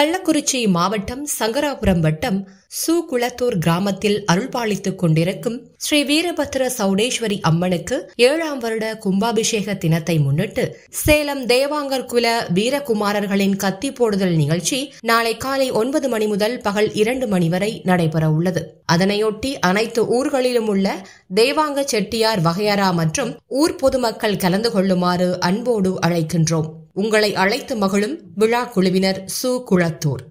கள்ளக்குறிச்சி மாவட்டம் சங்கராபுரம் வட்டம் சுகுளத்தூர் கிராமத்தில் அருள்பாலித்துக் கொண்டிருக்கும் ஸ்ரீ வீரபத்ர சௌடேஸ்வரி அம்மனுக்கு ஏழாம் வருட கும்பாபிஷேக தினத்தை முன்னிட்டு சேலம் தேவாங்கர் குல வீரகுமாரர்களின் கத்தி போடுதல் நிகழ்ச்சி நாளை காலை ஒன்பது மணி முதல் பகல் இரண்டு மணி வரை நடைபெற உள்ளது அதனையொட்டி அனைத்து ஊர்களிலும் உள்ள தேவாங்க செட்டியார் வகையரா மற்றும் ஊர் பொதுமக்கள் கலந்து கொள்ளுமாறு அன்போடு அழைக்கின்றோம் உங்களை அழைத்து மகளும் விழா குழுவினர் சு குளத்தூர்